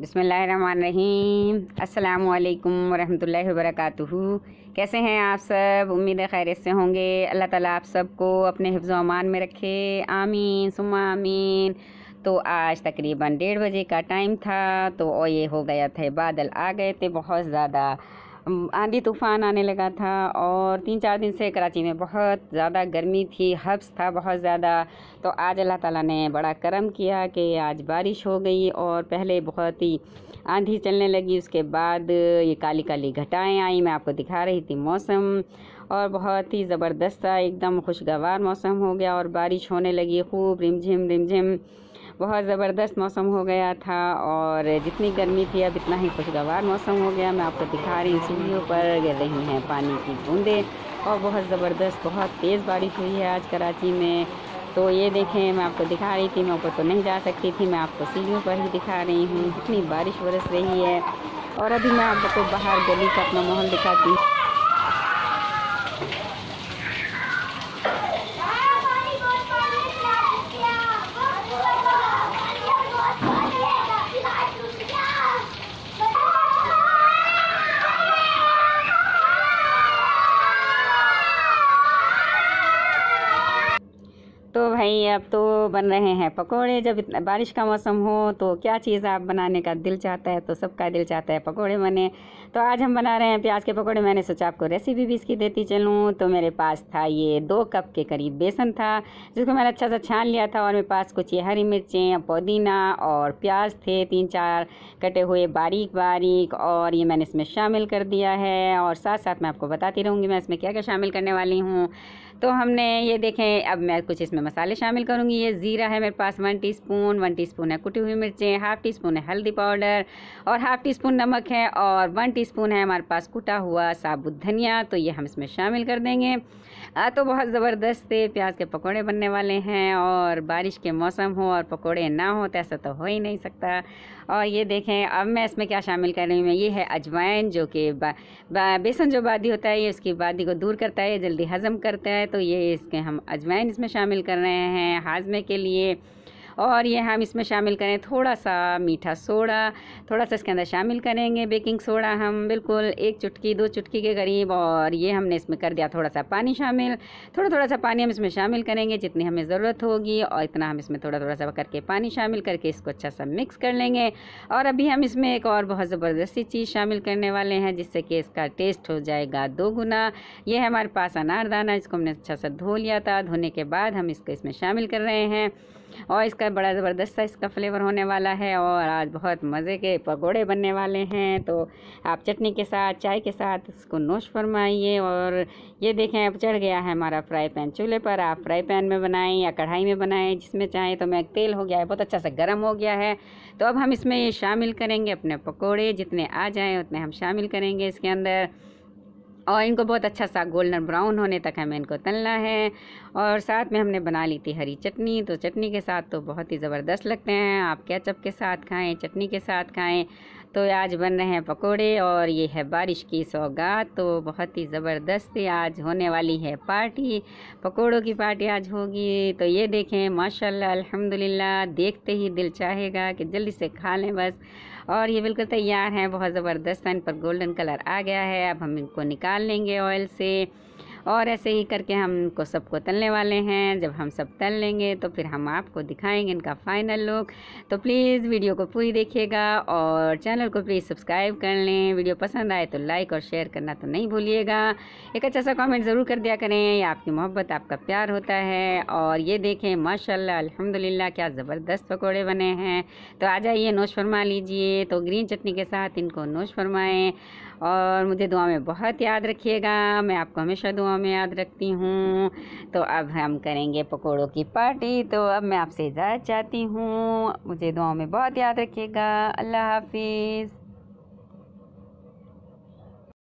बिसमीम अल्लाम वरहमतुल्लाहि वर्कू कैसे हैं आप सब उम्मीद खैर से होंगे अल्लाह ताला आप सबको अपने हिफ्ज़ अमान में रखे आमीन सुमा आमीन तो आज तकरीबन डेढ़ बजे का टाइम था तो और ये हो गया था बादल आ गए थे बहुत ज़्यादा आंधी तूफ़ान आने लगा था और तीन चार दिन से कराची में बहुत ज़्यादा गर्मी थी हब्स था बहुत ज़्यादा तो आज अल्लाह ताला ने बड़ा करम किया कि आज बारिश हो गई और पहले बहुत ही आंधी चलने लगी उसके बाद ये काली काली घटाएँ आई मैं आपको दिखा रही थी मौसम और बहुत ही ज़बरदस्त था एकदम खुशगवार मौसम हो गया और बारिश होने लगी खूब रिमझिम रिमझिम बहुत ज़बरदस्त मौसम हो गया था और जितनी गर्मी थी अब इतना ही खुशगवार मौसम हो गया मैं आपको दिखा रही हूँ सीढ़ियों पर गिर रही हैं पानी की बूंदें और बहुत ज़बरदस्त बहुत तेज़ बारिश हुई है आज कराची में तो ये देखें मैं आपको दिखा रही थी मैं ऊपर तो नहीं जा सकती थी मैं आपको सीढ़ियों पर ही दिखा रही हूँ इतनी बारिश बरस रही है और अभी मैं आपको बाहर गली का अपना माहौल दिखाती हूँ भाई अब तो बन रहे हैं पकोड़े जब इतना बारिश का मौसम हो तो क्या चीज़ आप बनाने का दिल चाहता है तो सबका दिल चाहता है पकोड़े बने तो आज हम बना रहे हैं प्याज के पकोड़े मैंने सोचा आपको रेसिपी भी इसकी देती चलूँ तो मेरे पास था ये दो कप के करीब बेसन था जिसको मैंने अच्छा सा छान लिया था और मेरे पास कुछ ये हरी मिर्चें पुदीना और प्याज थे तीन चार कटे हुए बारीक बारीक और ये मैंने इसमें शामिल कर दिया है और साथ साथ मैं आपको बताती रहूँगी मैं इसमें क्या क्या शामिल करने वाली हूँ तो हमने ये देखें अब मैं कुछ इसमें मसाले मसाले शामिल करूँगी ये ज़ीरा है मेरे पास वन टीस्पून वन स्पून है कुटी हुई मिर्चें हाफ़ टी स्पून है हल्दी पाउडर और हाफ़ टी स्पून नमक है और वन टीस्पून है हमारे पास कुटा हुआ साबुत धनिया तो ये हम इसमें शामिल कर देंगे आ, तो बहुत ज़बरदस्त थे प्याज के पकौड़े बनने वाले हैं और बारिश के मौसम हो और पकौड़े ना हो तो ऐसा तो हो ही नहीं सकता और ये देखें अब मैं इसमें क्या शामिल कर रही हूँ ये है अजवाइन जो कि बेसन जो बादी होता है ये उसकी बादी को दूर करता है जल्दी हज़म करता है तो ये इसके हम अजवाइन इसमें शामिल कर रहे हैं हैं हाजमे के लिए और ये हम इसमें शामिल करें थोड़ा सा मीठा सोडा थोड़ा सा इसके अंदर शामिल करेंगे बेकिंग सोडा हम बिल्कुल एक चुटकी दो चुटकी के करीब और ये हमने इसमें कर दिया थोड़ा सा पानी शामिल थोड़ा थोड़ा सा पानी हम इसमें शामिल करेंगे जितनी हमें ज़रूरत होगी और इतना हम इसमें थोड़ा थोड़ा सा करके पानी शामिल करके इसको अच्छा सा मिक्स कर लेंगे और अभी हम इसमें एक और बहुत ज़बरदस्ती चीज़ शामिल करने वाले हैं जिससे कि इसका टेस्ट हो जाएगा दो गुना ये है हमारे पास अनारदाना इसको हमने अच्छा सा धो लिया था धोने के बाद हम इसको इसमें शामिल कर रहे हैं और इसका है बड़ा ज़बरदस्त सा इसका फ्लेवर होने वाला है और आज बहुत मज़े के पकोड़े बनने वाले हैं तो आप चटनी के साथ चाय के साथ इसको नोश फरमाइए और ये देखें अब चढ़ गया है हमारा फ्राई पैन चूल्हे पर आप फ्राई पैन में बनाएं या कढ़ाई में बनाएं जिसमें चाहें तो मैं तेल हो गया है बहुत अच्छा सा गर्म हो गया है तो अब हम इसमें शामिल करेंगे अपने पकौड़े जितने आ जाएँ उतने हम शामिल करेंगे इसके अंदर और इनको बहुत अच्छा सा गोल्डन ब्राउन होने तक हमें इनको तलना है और साथ में हमने बना ली थी हरी चटनी तो चटनी के साथ तो बहुत ही ज़बरदस्त लगते हैं आप कैचअप के साथ खाएं चटनी के साथ खाएं तो आज बन रहे हैं पकोड़े और ये है बारिश की सौगात तो बहुत ही ज़बरदस्त आज होने वाली है पार्टी पकोड़ों की पार्टी आज होगी तो ये देखें माशाल्लाह अल्हम्दुलिल्लाह देखते ही दिल चाहेगा कि जल्दी से खा लें बस और ये बिल्कुल तैयार हैं बहुत ज़बरदस्त है इन पर गोल्डन कलर आ गया है अब हम इनको निकाल लेंगे ऑयल से और ऐसे ही करके हम इनको सबको तलने वाले हैं जब हम सब तल लेंगे तो फिर हम आपको दिखाएंगे इनका फाइनल लुक तो प्लीज़ वीडियो को पूरी देखिएगा और चैनल को प्लीज़ सब्सक्राइब कर लें वीडियो पसंद आए तो लाइक और शेयर करना तो नहीं भूलिएगा एक अच्छा सा कॉमेंट ज़रूर कर दिया करें ये आपकी मोहब्बत आपका प्यार होता है और ये देखें माशा अलहमदिल्ला क्या ज़बरदस्त पकौड़े बने हैं तो आ जाइए नोश फरमा लीजिए तो ग्रीन चटनी के साथ इनको नोश फरमाएँ और मुझे दुआ में बहुत याद रखिएगा मैं आपको हमेशा दुआ दुआ में याद रखती हूँ तो अब हम करेंगे पकौड़ों की पार्टी तो अब मैं आपसे इजाज़त चाहती हूँ मुझे दुआ में बहुत याद रखिएगा अल्लाह हाफिज़